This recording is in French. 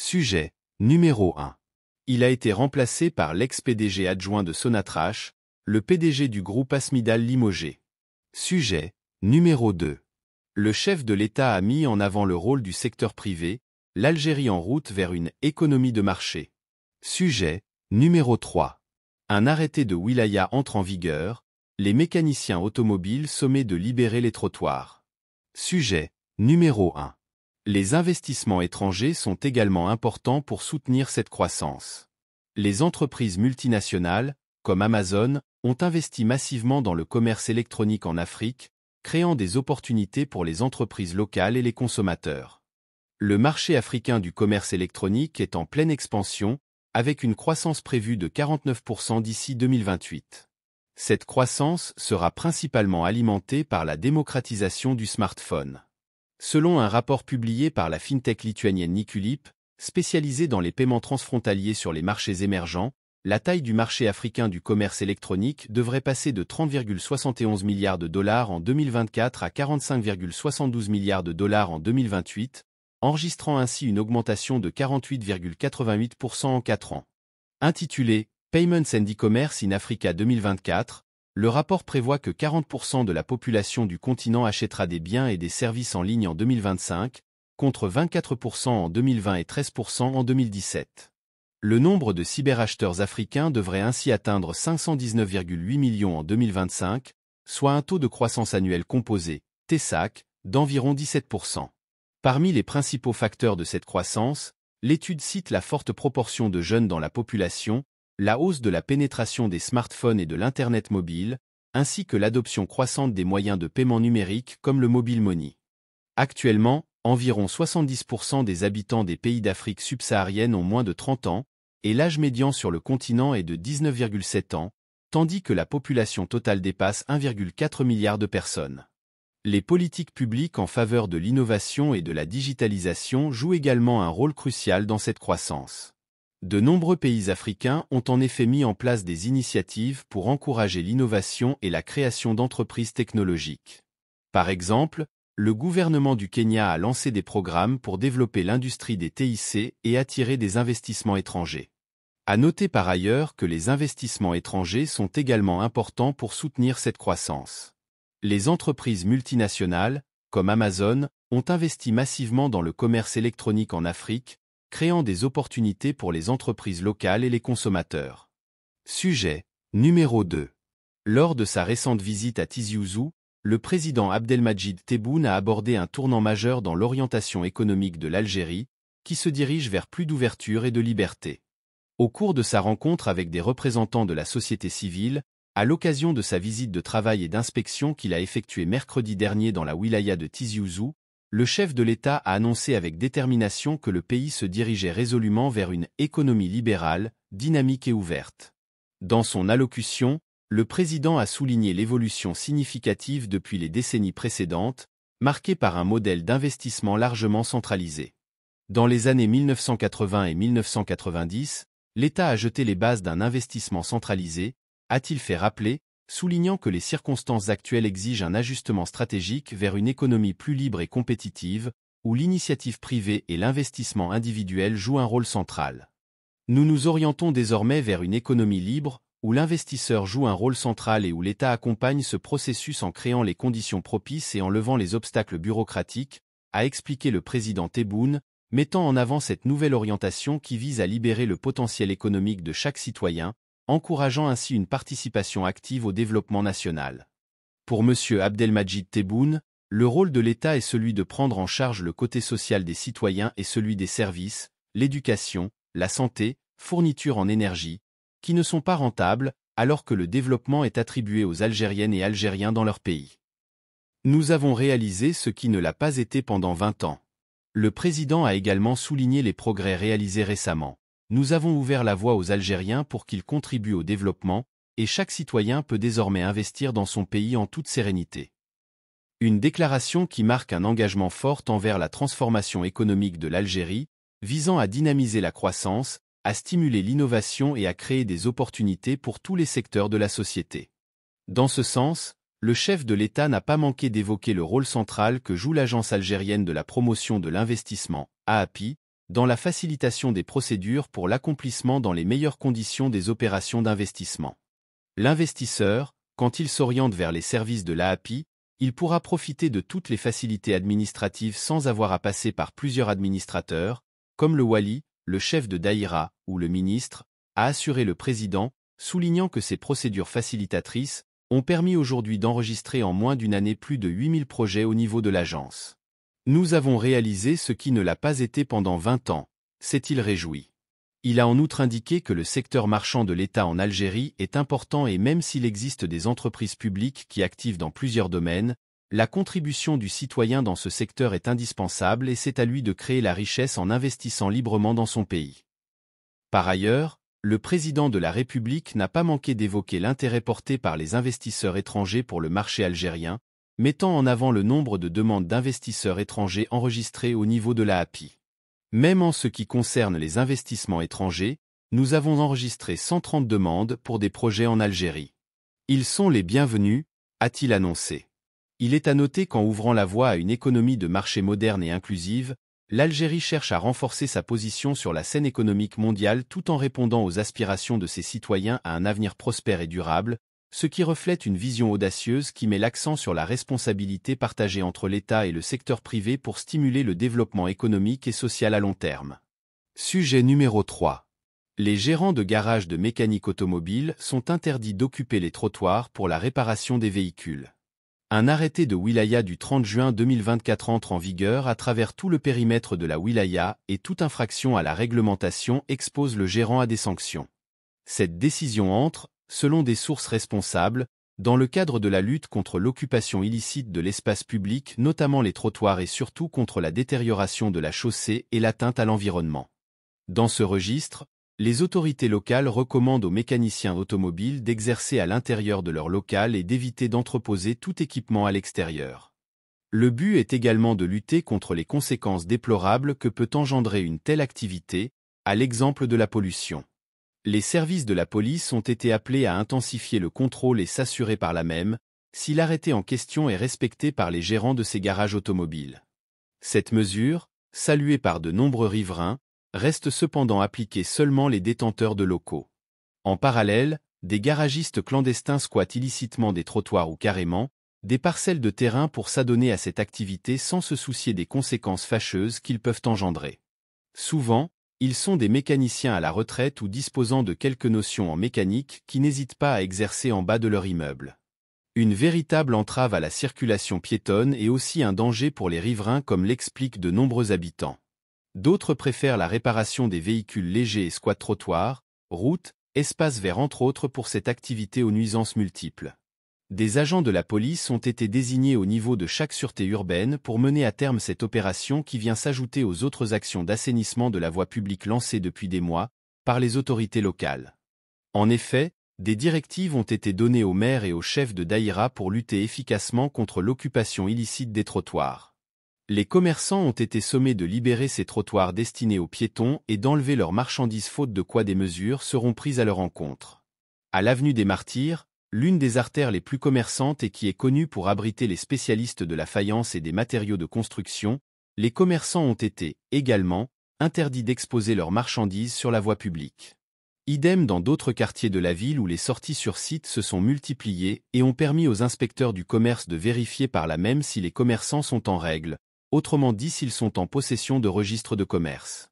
Sujet numéro 1. Il a été remplacé par l'ex-PDG adjoint de Sonatrach, le PDG du groupe Asmidal Limogé. Sujet numéro 2. Le chef de l'État a mis en avant le rôle du secteur privé, l'Algérie en route vers une économie de marché. Sujet numéro 3. Un arrêté de Wilaya entre en vigueur, les mécaniciens automobiles sommés de libérer les trottoirs. Sujet numéro 1. Les investissements étrangers sont également importants pour soutenir cette croissance. Les entreprises multinationales, comme Amazon, ont investi massivement dans le commerce électronique en Afrique, créant des opportunités pour les entreprises locales et les consommateurs. Le marché africain du commerce électronique est en pleine expansion, avec une croissance prévue de 49% d'ici 2028. Cette croissance sera principalement alimentée par la démocratisation du smartphone. Selon un rapport publié par la fintech lituanienne Niculip, spécialisée dans les paiements transfrontaliers sur les marchés émergents, la taille du marché africain du commerce électronique devrait passer de 30,71 milliards de dollars en 2024 à 45,72 milliards de dollars en 2028, enregistrant ainsi une augmentation de 48,88% en 4 ans. Intitulé Payments and e-commerce in Africa 2024, le rapport prévoit que 40% de la population du continent achètera des biens et des services en ligne en 2025, contre 24% en 2020 et 13% en 2017. Le nombre de cyberacheteurs africains devrait ainsi atteindre 519,8 millions en 2025, soit un taux de croissance annuel composé, TESAC, d'environ 17%. Parmi les principaux facteurs de cette croissance, l'étude cite la forte proportion de jeunes dans la population, la hausse de la pénétration des smartphones et de l'Internet mobile, ainsi que l'adoption croissante des moyens de paiement numérique comme le mobile money. Actuellement, environ 70% des habitants des pays d'Afrique subsaharienne ont moins de 30 ans, et l'âge médian sur le continent est de 19,7 ans, tandis que la population totale dépasse 1,4 milliard de personnes. Les politiques publiques en faveur de l'innovation et de la digitalisation jouent également un rôle crucial dans cette croissance. De nombreux pays africains ont en effet mis en place des initiatives pour encourager l'innovation et la création d'entreprises technologiques. Par exemple, le gouvernement du Kenya a lancé des programmes pour développer l'industrie des TIC et attirer des investissements étrangers. À noter par ailleurs que les investissements étrangers sont également importants pour soutenir cette croissance. Les entreprises multinationales, comme Amazon, ont investi massivement dans le commerce électronique en Afrique, créant des opportunités pour les entreprises locales et les consommateurs. Sujet numéro 2. Lors de sa récente visite à Tiziouzou, le président Abdelmajid Tebboune a abordé un tournant majeur dans l'orientation économique de l'Algérie, qui se dirige vers plus d'ouverture et de liberté. Au cours de sa rencontre avec des représentants de la société civile, à l'occasion de sa visite de travail et d'inspection qu'il a effectuée mercredi dernier dans la wilaya de Tiziouzou, le chef de l'État a annoncé avec détermination que le pays se dirigeait résolument vers une économie libérale, dynamique et ouverte. Dans son allocution, le président a souligné l'évolution significative depuis les décennies précédentes, marquée par un modèle d'investissement largement centralisé. Dans les années 1980 et 1990, l'État a jeté les bases d'un investissement centralisé, a-t-il fait rappeler, soulignant que les circonstances actuelles exigent un ajustement stratégique vers une économie plus libre et compétitive, où l'initiative privée et l'investissement individuel jouent un rôle central. Nous nous orientons désormais vers une économie libre, où l'investisseur joue un rôle central et où l'État accompagne ce processus en créant les conditions propices et en levant les obstacles bureaucratiques, a expliqué le président Tebboune, mettant en avant cette nouvelle orientation qui vise à libérer le potentiel économique de chaque citoyen, encourageant ainsi une participation active au développement national. Pour M. Abdelmajid Tebboune, le rôle de l'État est celui de prendre en charge le côté social des citoyens et celui des services, l'éducation, la santé, fourniture en énergie, qui ne sont pas rentables, alors que le développement est attribué aux Algériennes et Algériens dans leur pays. Nous avons réalisé ce qui ne l'a pas été pendant 20 ans. Le président a également souligné les progrès réalisés récemment nous avons ouvert la voie aux Algériens pour qu'ils contribuent au développement, et chaque citoyen peut désormais investir dans son pays en toute sérénité. Une déclaration qui marque un engagement fort envers la transformation économique de l'Algérie, visant à dynamiser la croissance, à stimuler l'innovation et à créer des opportunités pour tous les secteurs de la société. Dans ce sens, le chef de l'État n'a pas manqué d'évoquer le rôle central que joue l'Agence algérienne de la promotion de l'investissement, AAPI, dans la facilitation des procédures pour l'accomplissement dans les meilleures conditions des opérations d'investissement. L'investisseur, quand il s'oriente vers les services de l'AAPI, il pourra profiter de toutes les facilités administratives sans avoir à passer par plusieurs administrateurs, comme le Wali, le chef de Daïra ou le ministre, a assuré le président, soulignant que ces procédures facilitatrices ont permis aujourd'hui d'enregistrer en moins d'une année plus de 8000 projets au niveau de l'agence. Nous avons réalisé ce qui ne l'a pas été pendant 20 ans, s'est-il réjoui. Il a en outre indiqué que le secteur marchand de l'État en Algérie est important et même s'il existe des entreprises publiques qui activent dans plusieurs domaines, la contribution du citoyen dans ce secteur est indispensable et c'est à lui de créer la richesse en investissant librement dans son pays. Par ailleurs, le président de la République n'a pas manqué d'évoquer l'intérêt porté par les investisseurs étrangers pour le marché algérien, mettant en avant le nombre de demandes d'investisseurs étrangers enregistrées au niveau de la Même en ce qui concerne les investissements étrangers, nous avons enregistré 130 demandes pour des projets en Algérie. Ils sont les bienvenus, a-t-il annoncé. Il est à noter qu'en ouvrant la voie à une économie de marché moderne et inclusive, l'Algérie cherche à renforcer sa position sur la scène économique mondiale tout en répondant aux aspirations de ses citoyens à un avenir prospère et durable, ce qui reflète une vision audacieuse qui met l'accent sur la responsabilité partagée entre l'État et le secteur privé pour stimuler le développement économique et social à long terme. Sujet numéro 3. Les gérants de garages de mécanique automobile sont interdits d'occuper les trottoirs pour la réparation des véhicules. Un arrêté de Wilaya du 30 juin 2024 entre en vigueur à travers tout le périmètre de la Wilaya et toute infraction à la réglementation expose le gérant à des sanctions. Cette décision entre selon des sources responsables, dans le cadre de la lutte contre l'occupation illicite de l'espace public, notamment les trottoirs et surtout contre la détérioration de la chaussée et l'atteinte à l'environnement. Dans ce registre, les autorités locales recommandent aux mécaniciens automobiles d'exercer à l'intérieur de leur local et d'éviter d'entreposer tout équipement à l'extérieur. Le but est également de lutter contre les conséquences déplorables que peut engendrer une telle activité, à l'exemple de la pollution les services de la police ont été appelés à intensifier le contrôle et s'assurer par la même si l'arrêté en question est respecté par les gérants de ces garages automobiles. Cette mesure, saluée par de nombreux riverains, reste cependant appliquée seulement les détenteurs de locaux. En parallèle, des garagistes clandestins squattent illicitement des trottoirs ou carrément des parcelles de terrain pour s'adonner à cette activité sans se soucier des conséquences fâcheuses qu'ils peuvent engendrer. Souvent, ils sont des mécaniciens à la retraite ou disposant de quelques notions en mécanique qui n'hésitent pas à exercer en bas de leur immeuble. Une véritable entrave à la circulation piétonne et aussi un danger pour les riverains comme l'expliquent de nombreux habitants. D'autres préfèrent la réparation des véhicules légers et squat trottoirs, routes, espaces verts entre autres pour cette activité aux nuisances multiples. Des agents de la police ont été désignés au niveau de chaque sûreté urbaine pour mener à terme cette opération qui vient s'ajouter aux autres actions d'assainissement de la voie publique lancées depuis des mois par les autorités locales. En effet, des directives ont été données aux maires et aux chefs de Daïra pour lutter efficacement contre l'occupation illicite des trottoirs. Les commerçants ont été sommés de libérer ces trottoirs destinés aux piétons et d'enlever leurs marchandises faute de quoi des mesures seront prises à leur encontre. À l'avenue des Martyrs, l'une des artères les plus commerçantes et qui est connue pour abriter les spécialistes de la faïence et des matériaux de construction, les commerçants ont été, également, interdits d'exposer leurs marchandises sur la voie publique. Idem dans d'autres quartiers de la ville où les sorties sur site se sont multipliées et ont permis aux inspecteurs du commerce de vérifier par là même si les commerçants sont en règle, autrement dit s'ils sont en possession de registres de commerce.